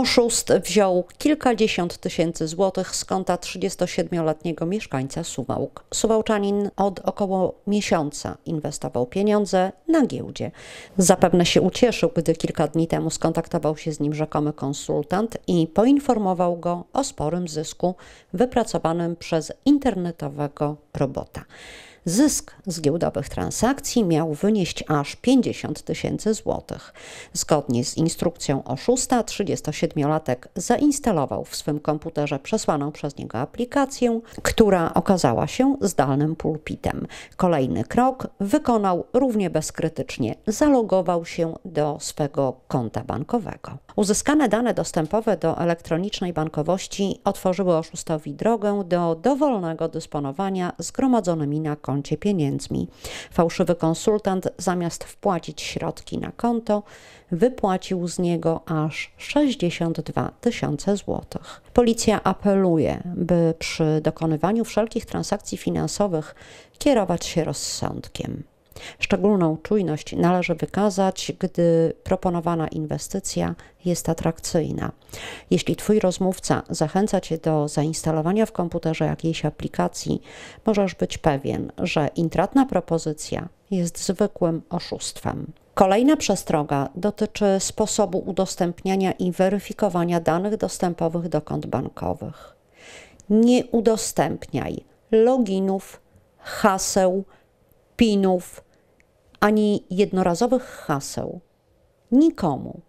Oszust wziął kilkadziesiąt tysięcy złotych z konta 37-letniego mieszkańca Suwałk. Suwałczanin od około miesiąca inwestował pieniądze na giełdzie. Zapewne się ucieszył, gdy kilka dni temu skontaktował się z nim rzekomy konsultant i poinformował go o sporym zysku wypracowanym przez internetowego robota. Zysk z giełdowych transakcji miał wynieść aż 50 tysięcy złotych. Zgodnie z instrukcją oszusta 37-latek zainstalował w swym komputerze przesłaną przez niego aplikację, która okazała się zdalnym pulpitem. Kolejny krok wykonał równie bezkrytycznie. Zalogował się do swego konta bankowego. Uzyskane dane dostępowe do elektronicznej bankowości otworzyły oszustowi drogę do dowolnego dysponowania zgromadzonymi na koncie koncie pieniędzmi. Fałszywy konsultant zamiast wpłacić środki na konto, wypłacił z niego aż 62 tysiące złotych. Policja apeluje, by przy dokonywaniu wszelkich transakcji finansowych kierować się rozsądkiem. Szczególną czujność należy wykazać, gdy proponowana inwestycja jest atrakcyjna. Jeśli Twój rozmówca zachęca Cię do zainstalowania w komputerze jakiejś aplikacji, możesz być pewien, że intratna propozycja jest zwykłym oszustwem. Kolejna przestroga dotyczy sposobu udostępniania i weryfikowania danych dostępowych do kont bankowych. Nie udostępniaj loginów, haseł, pinów, ani jednorazowych haseł. Nikomu